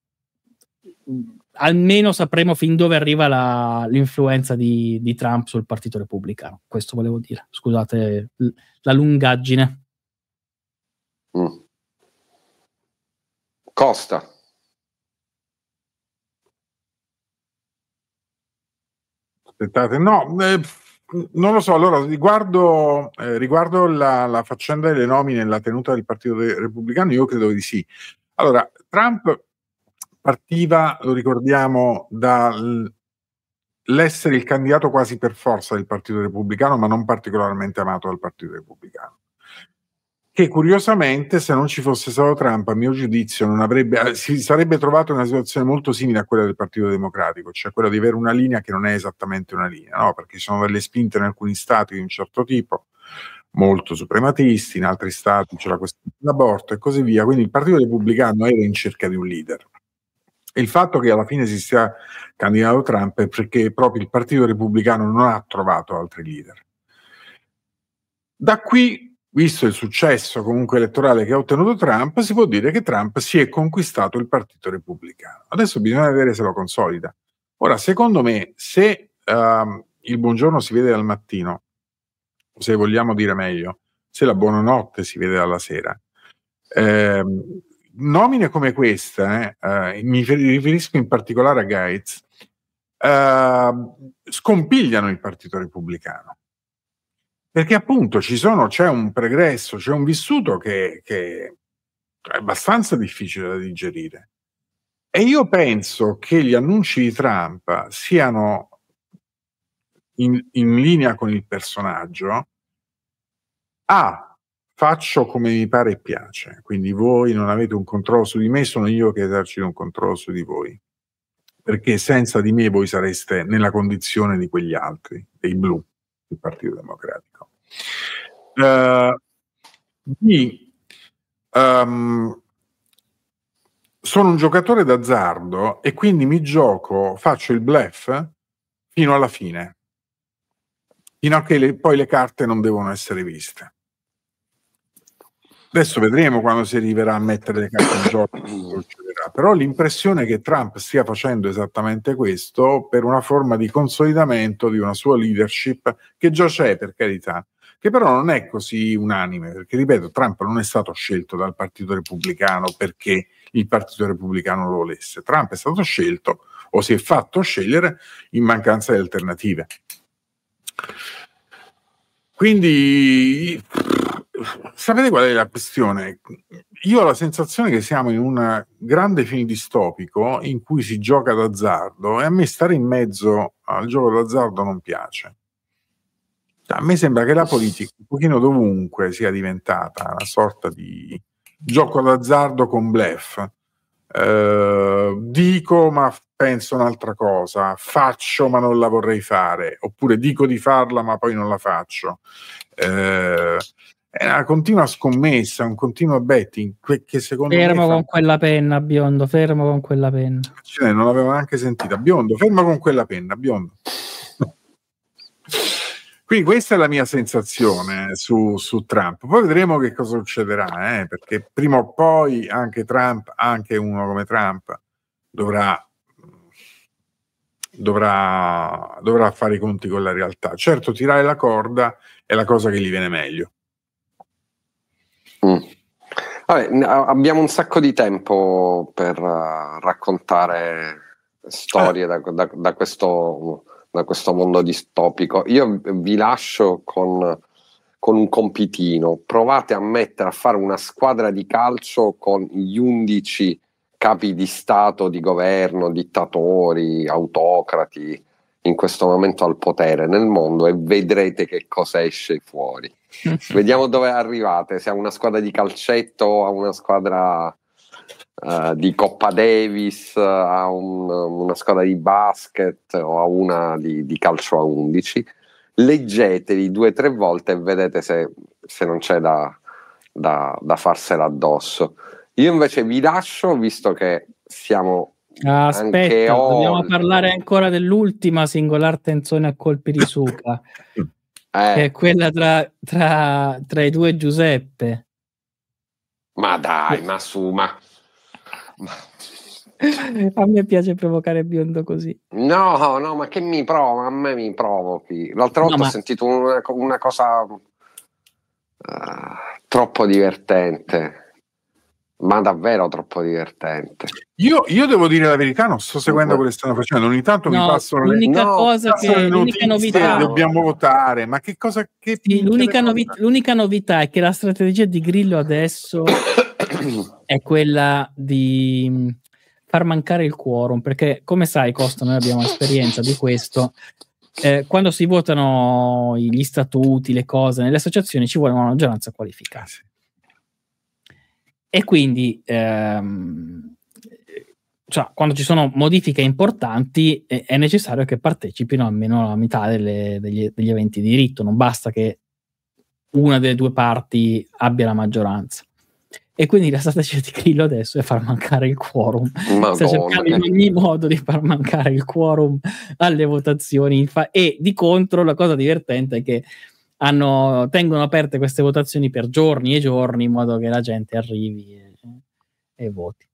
mm, almeno sapremo fin dove arriva la, l'influenza di, di, Trump sul Partito Repubblicano. Questo volevo dire. Scusate la lungaggine. Mm. Costa. Aspettate, no, eh, non lo so, allora riguardo, eh, riguardo la, la, faccenda delle nomine e la tenuta del Partito Repubblicano, io credo di sì. Allora, Trump partiva, lo ricordiamo, dall'essere il candidato quasi per forza del Partito Repubblicano, ma non particolarmente amato dal Partito Repubblicano che curiosamente se non ci fosse stato Trump, a mio giudizio, non avrebbe, eh, si sarebbe trovato in una situazione molto simile a quella del Partito Democratico, cioè quella di avere una linea che non è esattamente una linea, no? perché ci sono delle spinte in alcuni stati di un certo tipo, molto suprematisti, in altri stati c'è la questione dell'aborto e così via, quindi il Partito Repubblicano era in cerca di un leader. il fatto che alla fine si sia candidato Trump è perché proprio il Partito Repubblicano non ha trovato altri leader. Da qui visto il successo comunque elettorale che ha ottenuto Trump, si può dire che Trump si è conquistato il Partito Repubblicano. Adesso bisogna vedere se lo consolida. Ora, secondo me, se uh, il buongiorno si vede dal mattino, se vogliamo dire meglio, se la buonanotte si vede dalla sera, eh, nomine come questa, eh, eh, mi riferisco in particolare a Gates, ehm, scompigliano il Partito Repubblicano. Perché appunto sono, c'è un pregresso, c'è un vissuto che, che è abbastanza difficile da digerire. E io penso che gli annunci di Trump siano in, in linea con il personaggio. A, faccio come mi pare e piace, quindi voi non avete un controllo su di me, sono io che esercito un controllo su di voi, perché senza di me voi sareste nella condizione di quegli altri, dei blu, del Partito Democratico. Uh, B, um, sono un giocatore d'azzardo e quindi mi gioco, faccio il bluff fino alla fine, fino a che le, poi le carte non devono essere viste. Adesso vedremo quando si arriverà a mettere le carte in gioco, succederà. però l'impressione che Trump stia facendo esattamente questo per una forma di consolidamento di una sua leadership che già c'è per carità, che però non è così unanime, perché ripeto, Trump non è stato scelto dal Partito Repubblicano perché il Partito Repubblicano lo volesse, Trump è stato scelto o si è fatto scegliere in mancanza di alternative. Quindi sapete qual è la questione? Io ho la sensazione che siamo in un grande film distopico in cui si gioca d'azzardo e a me stare in mezzo al gioco d'azzardo non piace. Cioè, a me sembra che la politica un pochino dovunque sia diventata una sorta di gioco d'azzardo con blef. Eh, dico ma penso un'altra cosa, faccio ma non la vorrei fare, oppure dico di farla ma poi non la faccio. Eh, è una continua scommessa, un continuo betting che secondo fermo me con fa... quella penna, biondo, fermo con quella penna. Cioè, non l'avevo neanche sentita. Biondo, fermo con quella penna, biondo. Quindi questa è la mia sensazione su, su Trump. Poi vedremo che cosa succederà, eh, perché prima o poi anche Trump, anche uno come Trump, dovrà, dovrà, dovrà fare i conti con la realtà. Certo, tirare la corda è la cosa che gli viene meglio. Mm. Vabbè, abbiamo un sacco di tempo per uh, raccontare eh. storie eh. da, da, da questo da questo mondo distopico. Io vi lascio con, con un compitino, provate a mettere a fare una squadra di calcio con gli undici capi di Stato, di governo, dittatori, autocrati in questo momento al potere nel mondo e vedrete che cosa esce fuori. Vediamo dove arrivate, se a una squadra di calcetto o a una squadra eh, di Coppa Davis a un, una squadra di basket o a una di, di calcio a 11, leggeteli due o tre volte e vedete se, se non c'è da, da, da, farsela addosso. Io invece vi lascio, visto che siamo... Aspetta, dobbiamo oltre. parlare ancora dell'ultima singolar tensione a colpi di suca, eh. che è quella tra, tra, tra i due Giuseppe. Ma dai, ma su, ma a me piace provocare biondo così. No, no, ma che mi provo? A me mi provochi. L'altra volta no, ma... ho sentito una, una cosa uh, troppo divertente. Ma davvero troppo divertente. Io, io, devo dire la verità, non sto seguendo quello che stanno facendo. Ogni tanto no, mi passano le L'unica no, cosa che le l'unica novità. dobbiamo votare. Ma che cosa che sì, l'unica, novit- l'unica novità è che la strategia di Grillo adesso è quella di mm, far mancare il quorum, perché come sai Costa, noi abbiamo esperienza di questo, eh, quando si votano gli statuti, le cose nelle associazioni ci vuole una maggioranza qualificata. Ah, e quindi ehm, cioè, quando ci sono modifiche importanti eh, è necessario che partecipino almeno la metà delle, degli, degli, eventi di diritto, non basta che una delle due parti abbia la maggioranza e quindi la di Ceticrillo adesso è far mancare il quorum. Madonna. Sta cercando in ogni modo di far mancare il quorum alle votazioni. E di contro, la cosa divertente è che hanno, tengono aperte queste votazioni per giorni e giorni in modo che la gente arrivi e, e voti.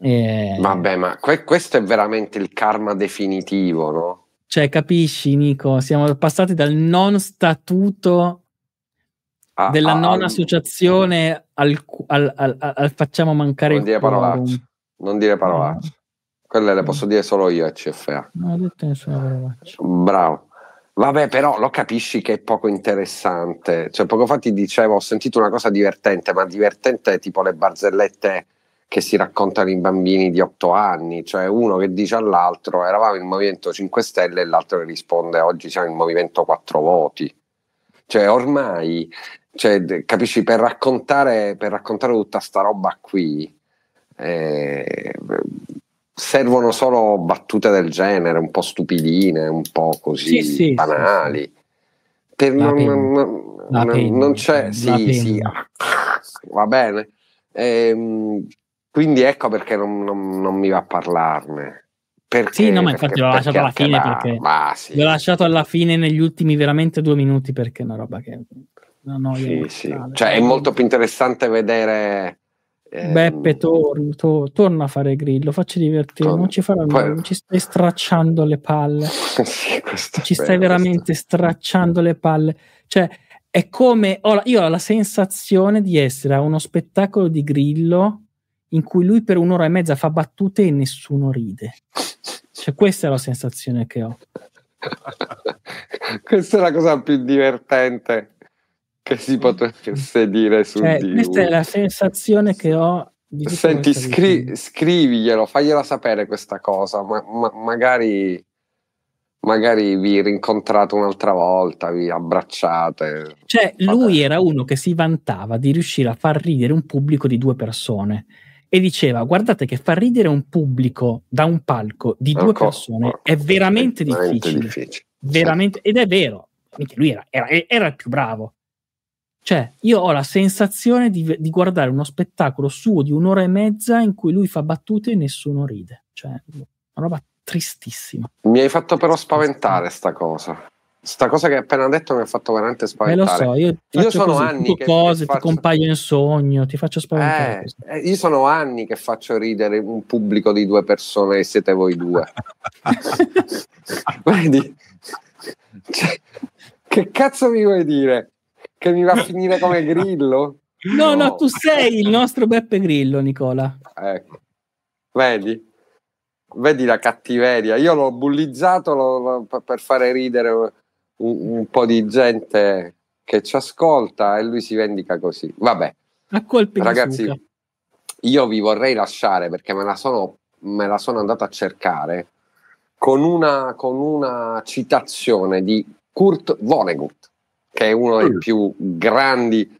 E... Vabbè, ma que- questo è veramente il karma definitivo, no? Cioè, capisci, Nico, siamo passati dal non statuto Ah, della ah, non ah, associazione al, al, al, al, facciamo mancare non dire parolacce non dire parolacce quelle le posso dire solo io a CFA no, ho detto nessuna parolaccia bravo Vabbè, però lo capisci che è poco interessante. Cioè, poco fa ti dicevo, ho sentito una cosa divertente, ma divertente è tipo le barzellette che si raccontano i bambini di otto anni, cioè uno che dice all'altro eravamo il Movimento 5 Stelle e l'altro che risponde oggi siamo il Movimento 4 Voti. Cioè, ormai cioè, capisci, per raccontare, per raccontare tutta sta roba qui eh, servono solo battute del genere, un po' stupidine, un po' così sì, sì, banali. Sì, per non, non, non, non, c'è, eh, sì, sì, ah, va bene. E, ehm, quindi ecco perché non mi va a parlarne. Perché, sì, no, ma infatti l'ho lasciato alla fine là, perché bah, sì. l'ho lasciato alla fine negli ultimi veramente due minuti perché è una roba che una noia. Sì, sì. Cioè, è molto più interessante vedere. Ehm... Beppe tor- to- torna a fare grillo, facci divertire, Torn- non ci farà nulla, poi... non ci stai stracciando le palle, sì, ci stai bello, veramente questo. stracciando le palle. Cioè, è come ho la, io ho la sensazione di essere a uno spettacolo di grillo in cui lui per un'ora e mezza fa battute e nessuno ride. Cioè, questa è la sensazione che ho. questa è la cosa più divertente che si potesse dire su cioè, di Questa lui. è la sensazione che ho. Di Senti, scri- scriviglielo, fagliela sapere questa cosa, ma, ma, magari, magari vi rincontrate un'altra volta, vi abbracciate. Cioè, fate... lui era uno che si vantava di riuscire a far ridere un pubblico di due persone e diceva guardate che far ridere un pubblico da un palco di due Ancora, persone è veramente, veramente difficile, difficile. Veramente, certo. ed è vero, lui era, era, era, il più bravo cioè, io ho la sensazione di, di, guardare uno spettacolo suo di un'ora e mezza in cui lui fa battute e nessuno ride. Cioè, una roba tristissima. Mi hai fatto però spaventare sta cosa. Sta cosa che hai appena detto mi ha fatto veramente spaventare. Eh, lo so, io, io sono così, anni che cose, faccio... ti compaio in sogno, ti faccio spaventare. Eh, eh, io sono anni che faccio ridere un pubblico di due persone e siete voi due. Vedi? Cioè, che cazzo mi vuoi dire? che mi va a finire come Grillo. No, no, no, tu sei il nostro Beppe Grillo, Nicola. Ecco. Vedi? Vedi la cattiveria. Io l'ho bullizzato l'ho, l'ho, per fare ridere un, un, po' di gente che ci ascolta e lui si vendica così. Vabbè. A colpi Ragazzi, suca. io vi vorrei lasciare perché me la sono, me la sono andata a cercare con una, con una citazione di Kurt Vonnegut che è uno dei mm. più grandi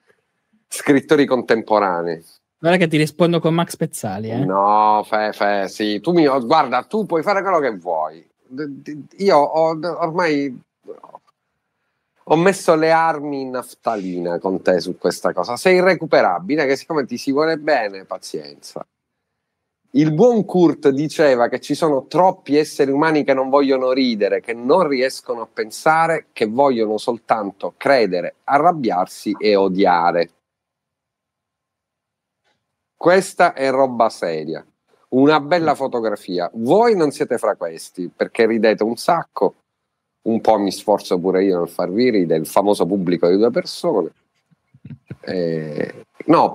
scrittori contemporanei. Guarda che ti rispondo con Max Pezzali. Eh? No, fe, fe, sì. Tu mi, guarda, tu puoi fare quello che vuoi. Io ho, ormai ho messo le armi in naftalina con te su questa cosa. Sei irrecuperabile, che siccome ti si vuole bene, pazienza. Il buon Kurt diceva che ci sono troppi esseri umani che non vogliono ridere, che non riescono a pensare, che vogliono soltanto credere, arrabbiarsi e odiare. Questa è roba seria. Una bella fotografia. Voi non siete fra questi perché ridete un sacco. Un po' mi sforzo pure io nel farvi ridere, il famoso pubblico di due persone. Eh, no,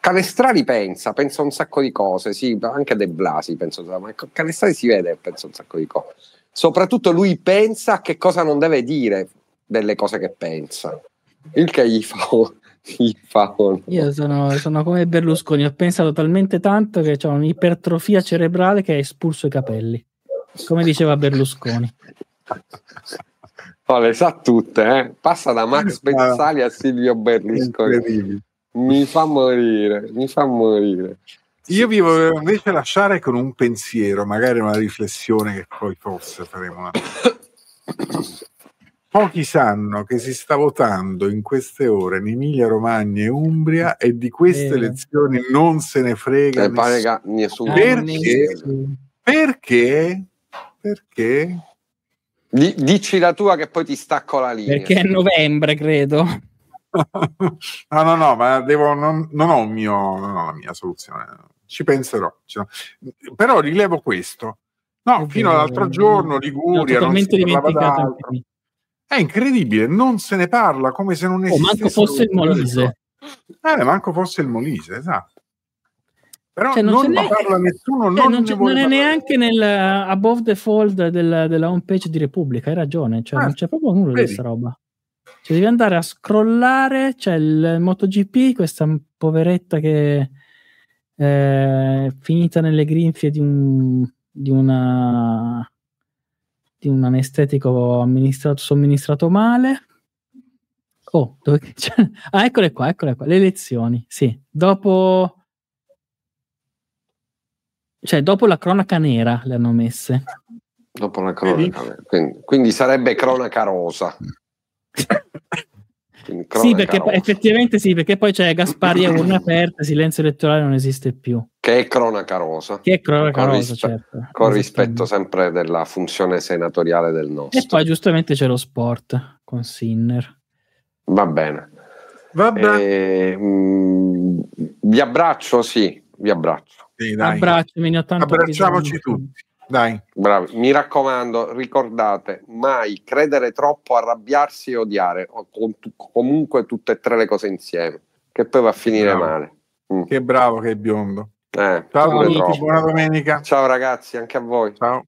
Canestrali pensa, pensa un sacco di cose, sì, anche De Blasi penso, ma Canestrari si vede, pensa un sacco di cose. Soprattutto lui pensa che cosa non deve dire delle cose che pensa, il che gli fa, gli Io sono, sono, come Berlusconi, ho pensato talmente tanto che ho un'ipertrofia cerebrale che ha espulso i capelli, come diceva Berlusconi. Oh, le sa tutte, eh? passa da Max Bezzali a Silvio Berlusconi. Mi fa morire, mi fa morire. Io vi volevo invece lasciare con un pensiero, magari una riflessione che poi forse faremo. Una... Pochi sanno che si sta votando in queste ore in Emilia Romagna e Umbria e di queste eh. elezioni non se ne frega eh, nessuno. Nessuno. Ah, Perché? Perché? Perché? D- dici la tua che poi ti stacco la linea. Perché è novembre, credo. no, ah, no, no, ma devo, non, non, ho mio, non, ho la mia soluzione. Ci penserò. Però rilevo questo. No, fino all'altro giorno Liguria no, non si dimenticato È incredibile, non se ne parla come se non esistesse. Oh, manco fosse il Molise. Eh, manco fosse il Molise, esatto. Però cioè, non, non ne parla ne... nessuno, cioè, non, ne non è neanche nel eh, above the fold della, della home page di Repubblica, hai ragione, cioè, ah, non c'è proprio nulla vedi. di questa roba. Cioè, devi andare a scrollare, c'è il MotoGP, questa poveretta che è eh, finita nelle grinfie di un, di una, di un anestetico amministrato, somministrato male, Oh, dove... ah, eccole qua, eccole qua, le lezioni, sì. Dopo cioè dopo la cronaca nera le hanno messe. Dopo la cronaca nera, quindi, quindi sarebbe cronaca rosa. sì, perché rosa. effettivamente sì, perché poi c'è Gaspari a urne aperta silenzio elettorale non esiste più. Che è cronaca rosa. Che è cronaca con rosa, rispe- certo. Con rispetto sempre della funzione senatoriale del nostro. E poi giustamente c'è lo sport con Sinner. Va bene. Vabbè. Eh, mh, vi abbraccio, sì, vi abbraccio. Abbracciami, Abbracciamoci tutti. Dai. Bravi. Mi raccomando, ricordate mai credere troppo, arrabbiarsi e odiare, o comunque tutte e tre le cose insieme, che poi va a finire bravo. male. Mm. Che bravo che è biondo. Eh, Ciao amici, buona domenica. Ciao ragazzi, anche a voi. Ciao.